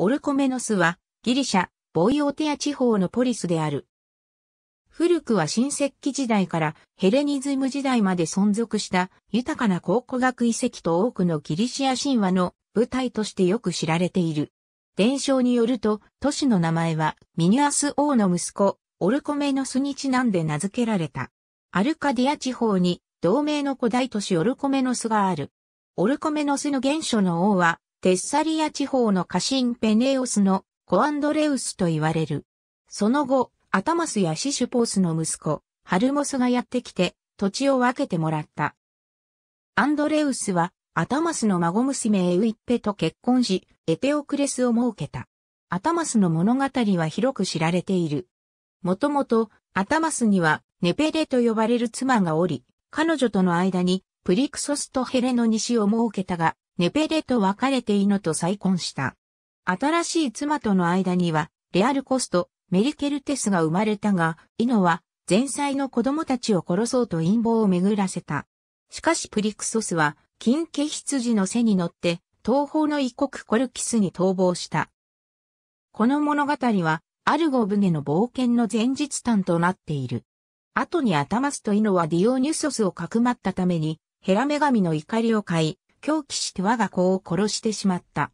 オルコメノスはギリシャ、ボイオテア地方のポリスである。古くは新石器時代からヘレニズム時代まで存続した豊かな考古学遺跡と多くのギリシア神話の舞台としてよく知られている。伝承によると、都市の名前はミニアス王の息子、オルコメノスにちなんで名付けられた。アルカディア地方に同名の古代都市オルコメノスがある。オルコメノスの原初の王はテッサリア地方の家臣ペネオスのコアンドレウスと言われる。その後、アタマスやシシュポースの息子、ハルモスがやってきて、土地を分けてもらった。アンドレウスは、アタマスの孫娘エウイッペと結婚し、エペオクレスを設けた。アタマスの物語は広く知られている。もともと、アタマスには、ネペレと呼ばれる妻がおり、彼女との間に、プリクソスとヘレの西を設けたが、ネペレと別れてイノと再婚した。新しい妻との間には、レアルコスト、メリケルテスが生まれたが、イノは、前妻の子供たちを殺そうと陰謀を巡らせた。しかしプリクソスは、金毛羊の背に乗って、東方の異国コルキスに逃亡した。この物語は、アルゴ船の冒険の前日譚となっている。後にアタマスとイノはディオニュソスをかくまったために、ヘラ女神の怒りを買い、狂気して我が子を殺してしまった。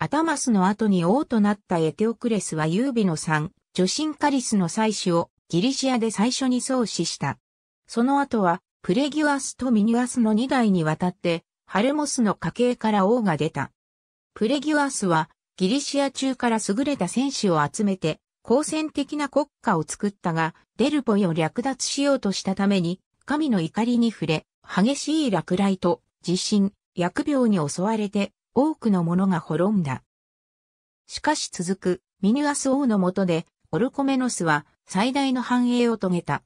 アタマスの後に王となったエテオクレスは優美の3、女神カリスの祭祀をギリシアで最初に創始した。その後は、プレギュアスとミニュアスの2代にわたって、ハルモスの家系から王が出た。プレギュアスは、ギリシア中から優れた戦士を集めて、好戦的な国家を作ったが、デルポイを略奪しようとしたために、神の怒りに触れ、激しい落雷と地震、疫病に襲われて多くの者が滅んだ。しかし続くミニュアス王の下でオルコメノスは最大の繁栄を遂げた。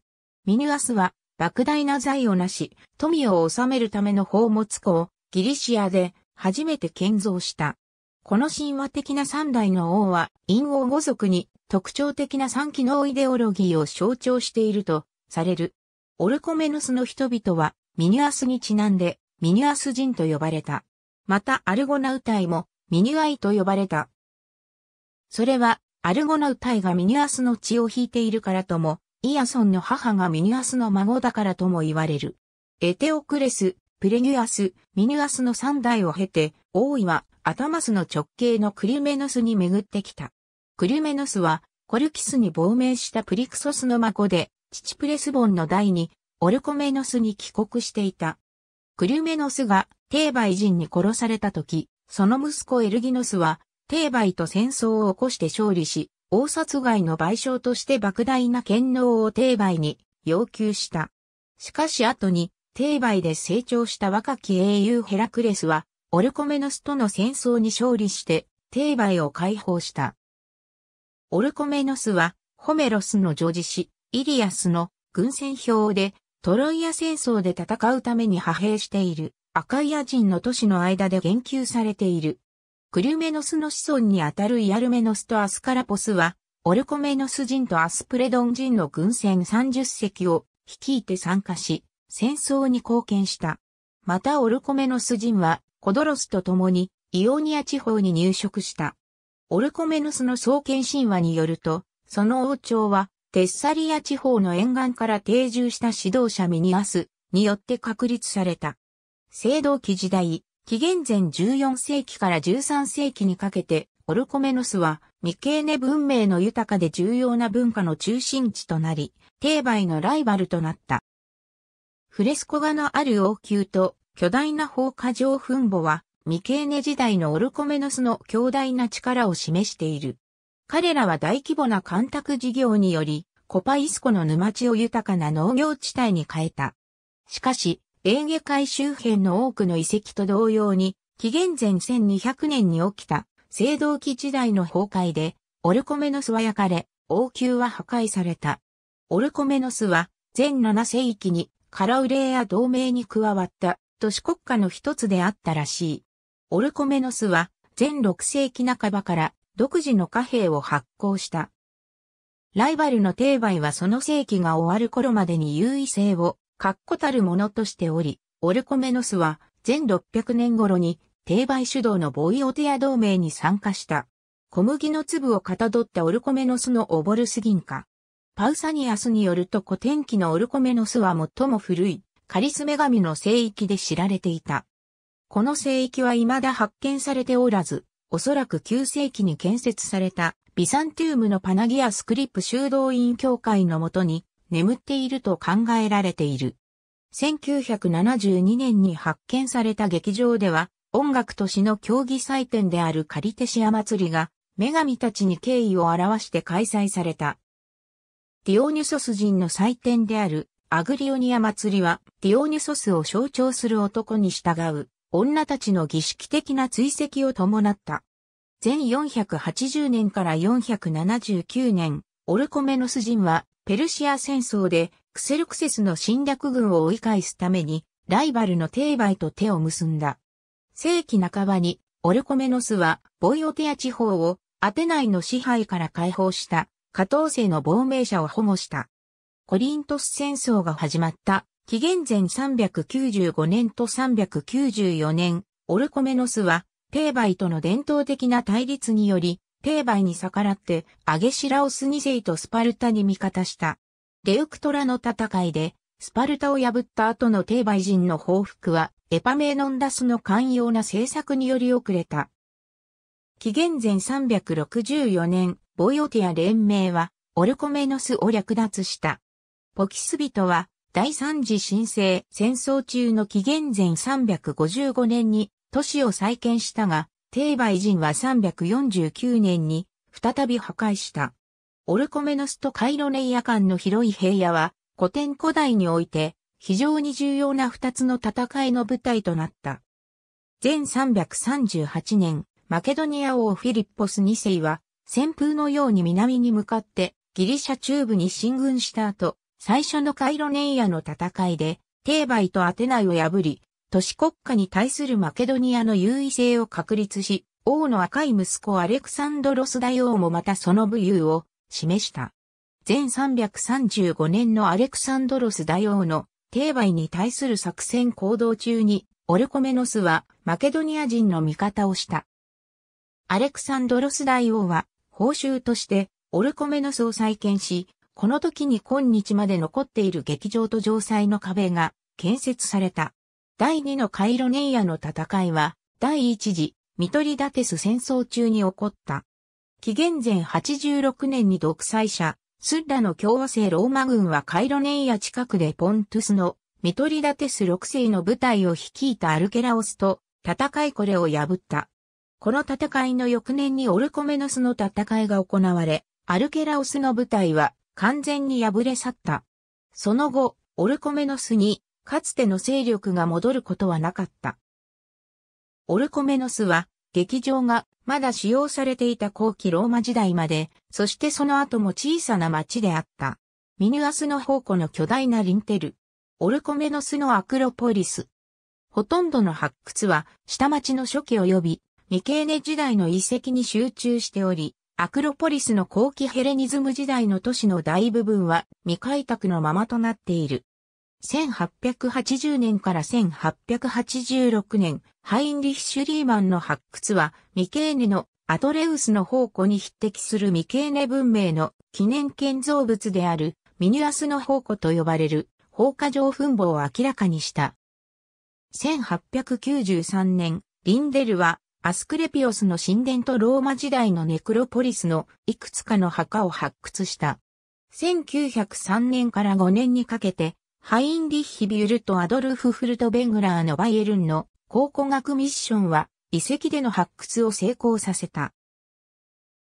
ミニュアスは莫大な財をなし、富を治めるための宝物庫をギリシアで初めて建造した。この神話的な三代の王は、陰王五族に特徴的な三機能イデオロギーを象徴しているとされる。オルコメノスの人々はミニュアスにちなんでミニュアス人と呼ばれた。またアルゴナウタイもミニュアイと呼ばれた。それは、アルゴナウタイがミニュアスの血を引いているからとも、イアソンの母がミニュアスの孫だからとも言われる。エテオクレス、プレギュアス、ミニュアスの三代を経て、王位はアタマスの直系のクリュメノスに巡ってきた。クリュメノスは、コルキスに亡命したプリクソスの孫で、父プレスボンの代に、オルコメノスに帰国していた。クリュメノスがテーバイ人に殺された時、その息子エルギノスは、テーバイと戦争を起こして勝利し、大殺害の賠償として莫大な権能をテーバイに要求した。しかし後に、テーバイで成長した若き英雄ヘラクレスは、オルコメノスとの戦争に勝利して、テーバイを解放した。オルコメノスは、ホメロスの女子詩、イリアスの軍船表で、トロイア戦争で戦うために派兵しているアカイア人の都市の間で言及されている。クリュメノスの子孫にあたるイアルメノスとアスカラポスは、オルコメノス人とアスプレドン人の軍船30隻を率いて参加し、戦争に貢献した。またオルコメノス人は、コドロスと共にイオニア地方に入植した。オルコメノスの創建神話によると、その王朝はテッサリア地方の沿岸から定住した指導者ミニアスによって確立された。青銅器時代、紀元前14世紀から13世紀にかけて、オルコメノスはミケーネ文明の豊かで重要な文化の中心地となり、定媒のライバルとなった。フレスコ画のある王宮と巨大な放火場墳墓は、ミケーネ時代のオルコメノスの強大な力を示している。彼らは大規模な干拓事業により、コパイスコの沼地を豊かな農業地帯に変えた。しかし、エーゲ海周辺の多くの遺跡と同様に、紀元前1200年に起きた、青銅器時代の崩壊で、オルコメノスは焼かれ、王宮は破壊された。オルコメノスは、全7世紀に、カラウレーや同盟に加わった、都市国家の一つであったらしい。オルコメノスは、全6世紀半ばから独自の貨幣を発行した。ライバルの定売はその世紀が終わる頃までに優位性を確固たるものとしており、オルコメノスは全600年頃に定売主導のボイオテア同盟に参加した。小麦の粒をかたどったオルコメノスのオボルス銀貨。パウサニアスによると古典期のオルコメノスは最も古いカリス女神の聖域で知られていた。この聖域は未だ発見されておらず、おそらく9世紀に建設されたビサンティウムのパナギアスクリプ修道院教会のもとに眠っていると考えられている。1972年に発見された劇場では、音楽都市の競技祭典であるカリテシア祭りが、女神たちに敬意を表して開催された。ディオニュソス人の祭典であるアグリオニア祭りは、ディオニュソスを象徴する男に従う女たちの儀式的な追跡を伴った。前480年から479年、オルコメノス人はペルシア戦争でクセルクセスの侵略軍を追い返すためにライバルのテーバイと手を結んだ。世紀半ばにオルコメノスはボイオテア地方をアテナイの支配から解放した加藤世の亡命者を保護した。コリントス戦争が始まった紀元前395年と394年、オルコメノスは、テーバイとの伝統的な対立により、テーバイに逆らって、アゲシラオス2世とスパルタに味方した。レウクトラの戦いで、スパルタを破った後のテーバイ人の報復は、エパメーノンダスの寛容な政策により遅れた。紀元前364年、ボイオティア連盟は、オルコメノスを略奪した。ポキスビトは、第三次新生戦争中の紀元前355年に都市を再建したが、帝梅人は349年に再び破壊した。オルコメノスとカイロネイア間の広い平野は古典古代において非常に重要な二つの戦いの舞台となった。前338年、マケドニア王フィリッポス2世は旋風のように南に向かってギリシャ中部に進軍した後、最初のカイロネイアの戦いで、テーバイとアテナイを破り、都市国家に対するマケドニアの優位性を確立し、王の赤い息子アレクサンドロス大王もまたその武勇を示した。全335年のアレクサンドロス大王のテーバイに対する作戦行動中に、オルコメノスはマケドニア人の味方をした。アレクサンドロス大王は報酬としてオルコメノスを再建し、この時に今日まで残っている劇場と城塞の壁が建設された。第2のカイロネイアの戦いは、第1次、ミトリダテス戦争中に起こった。紀元前86年に独裁者、スッラの共和制ローマ軍はカイロネイア近くでポントゥスのミトリダテス6世の部隊を率いたアルケラオスと戦いこれを破った。この戦いの翌年にオルコメノスの戦いが行われ、アルケラオスの部隊は完全に破れ去った。その後、オルコメノスに、かつての勢力が戻ることはなかった。オルコメノスは、劇場がまだ使用されていた後期ローマ時代まで、そしてその後も小さな町であった。ミニュアスの宝庫の巨大なリンテル。オルコメノスのアクロポリス。ほとんどの発掘は下町の初期及び未経年時代の遺跡に集中しており、アクロポリスの後期ヘレニズム時代の都市の大部分は未開拓のままとなっている。1880年から1886年、ハインリッシュ・リーマンの発掘は、ミケーネのアトレウスの宝庫に匹敵するミケーネ文明の記念建造物であるミニュアスの宝庫と呼ばれる放火場墳墓を明らかにした。1893年、リンデルはアスクレピオスの神殿とローマ時代のネクロポリスのいくつかの墓を発掘した。1903年から5年にかけて、ハインリッヒ・ビュルとアドルフ・フルト・ベングラーのバイエルンの考古学ミッションは遺跡での発掘を成功させた。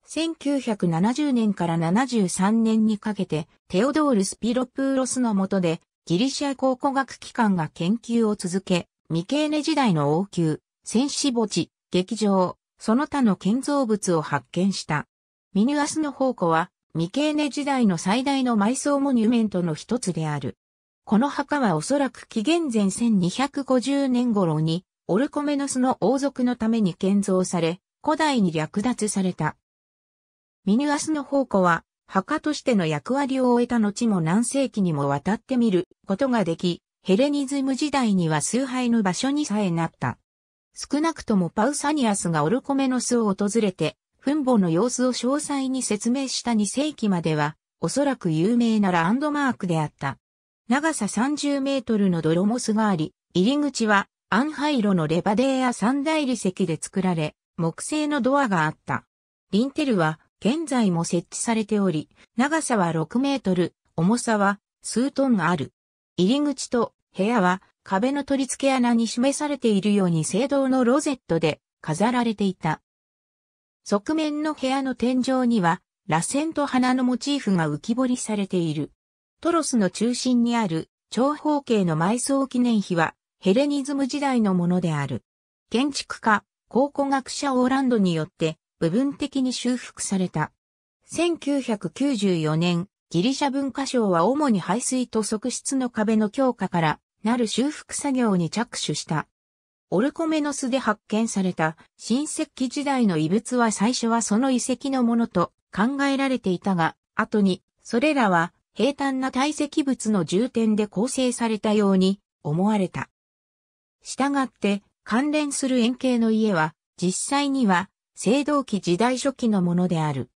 1970年から73年にかけてテオドール・スピロプーロスの下でギリシャ考古学機関が研究を続け、ミケーネ時代の王宮、戦死墓地、劇場、その他の建造物を発見した。ミニュアスの宝庫は、ミケーネ時代の最大の埋葬モニュメントの一つである。この墓はおそらく紀元前1250年頃に、オルコメノスの王族のために建造され、古代に略奪された。ミニュアスの宝庫は、墓としての役割を終えた後も何世紀にもわたって見ることができ、ヘレニズム時代には崇拝の場所にさえなった。少なくともパウサニアスがオルコメノスを訪れて、墳墓の様子を詳細に説明した2世紀までは、おそらく有名なランドマークであった。長さ30メートルのドロモスがあり、入り口はアンハイロのレバデーや三大理石で作られ、木製のドアがあった。リンテルは現在も設置されており、長さは6メートル、重さは数トンある。入り口と部屋は壁の取り付け穴に示されているように聖堂のロゼットで飾られていた。側面の部屋の天井には、螺旋と花のモチーフが浮き彫りされている。トロスの中心にある長方形の埋葬記念碑はヘレニズム時代のものである。建築家、考古学者オーランドによって部分的に修復された。1994年、ギリシャ文化省は主に排水と側室の壁の強化からなる修復作業に着手した。オルコメノスで発見された新石器時代の遺物は最初はその遺跡のものと考えられていたが、後にそれらは平坦な堆積物の重点で構成されたように思われた。したがって関連する円形の家は実際には青銅器時代初期のものである。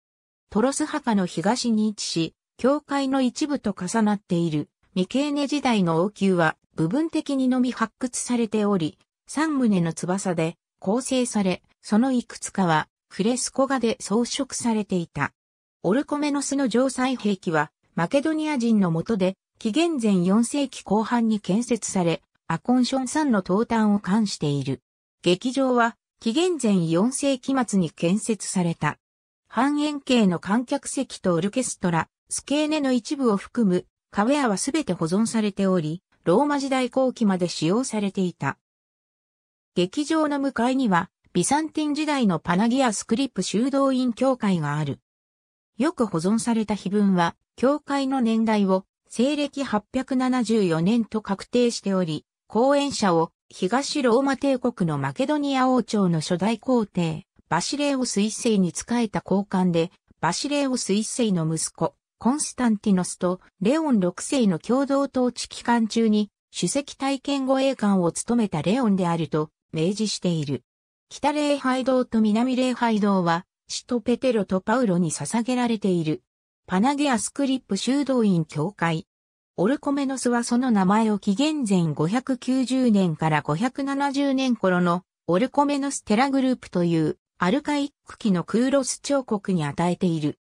トロス墓の東に位置し、教会の一部と重なっている未経年時代の王宮は部分的にのみ発掘されており、三棟の翼で構成され、そのいくつかはフレスコ画で装飾されていた。オルコメノスの城塞兵器は、マケドニア人のもとで、紀元前4世紀後半に建設され、アコンションさんの東端を冠している。劇場は、紀元前4世紀末に建設された。半円形の観客席とオルケストラ、スケーネの一部を含む、壁屋はすべて保存されており、ローマ時代後期まで使用されていた。劇場の向かいには、ビサンティン時代のパナギアスクリプ修道院教会がある。よく保存された碑文は、教会の年代を西暦874年と確定しており、講演者を東ローマ帝国のマケドニア王朝の初代皇帝、バシレオス一世に仕えた交換で、バシレオス一世の息子、コンスタンティノスとレオン6世の共同統治期間中に主席体験護衛官を務めたレオンであると明示している。北礼拝堂と南礼拝堂は、使徒ペテロとパウロに捧げられている。パナゲアスクリップ修道院教会。オルコメノスはその名前を紀元前590年から570年頃のオルコメノステラグループというアルカイック期のクーロス彫刻に与えている。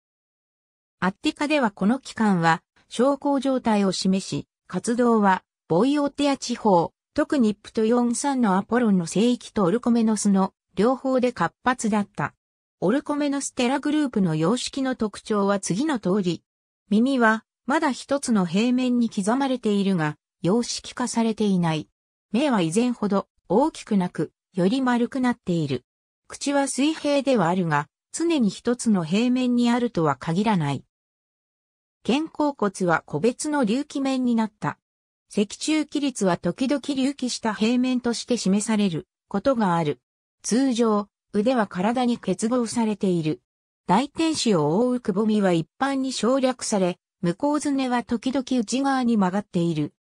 アッティカではこの期間は、小康状態を示し、活動は、ボイオテア地方、特にプト43のアポロンの聖域とオルコメノスの両方で活発だった。オルコメノステラグループの様式の特徴は次の通り。耳は、まだ一つの平面に刻まれているが、様式化されていない。目は以前ほど大きくなく、より丸くなっている。口は水平ではあるが、常に一つの平面にあるとは限らない。肩甲骨は個別の隆起面になった。脊柱起立は時々隆起した平面として示されることがある。通常、腕は体に結合されている。大天使を覆うくぼみは一般に省略され、向こうずねは時々内側に曲がっている。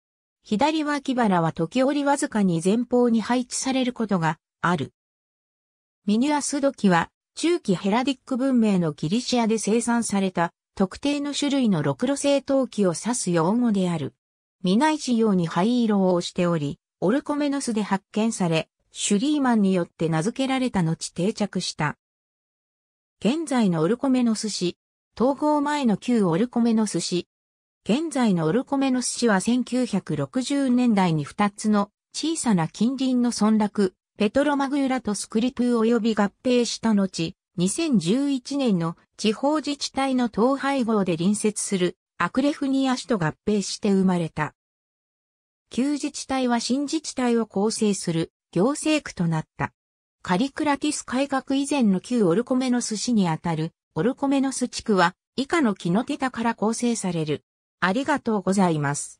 左脇腹は時折わずかに前方に配置されることがある。ミニアス土器は中期ヘラディック文明のギリシアで生産された特定の種類のろくろ製陶器を指す用語である。皆一様に灰色をしており、オルコメノスで発見され、シュリーマンによって名付けられた後定着した。現在のオルコメノス市、統合前の旧オルコメノス市。現在のオルコメノス市は1960年代に2つの小さな近隣の村落、ペトロマグーラとスクリプー及び合併した後、2011年の地方自治体の統廃合で隣接するアクレフニア市と合併して生まれた。旧自治体は新自治体を構成する行政区となった。カリクラティス改革以前の旧オルコメノス市にあたるオルコメノス地区は以下の木の手田から構成される。ありがとうございます。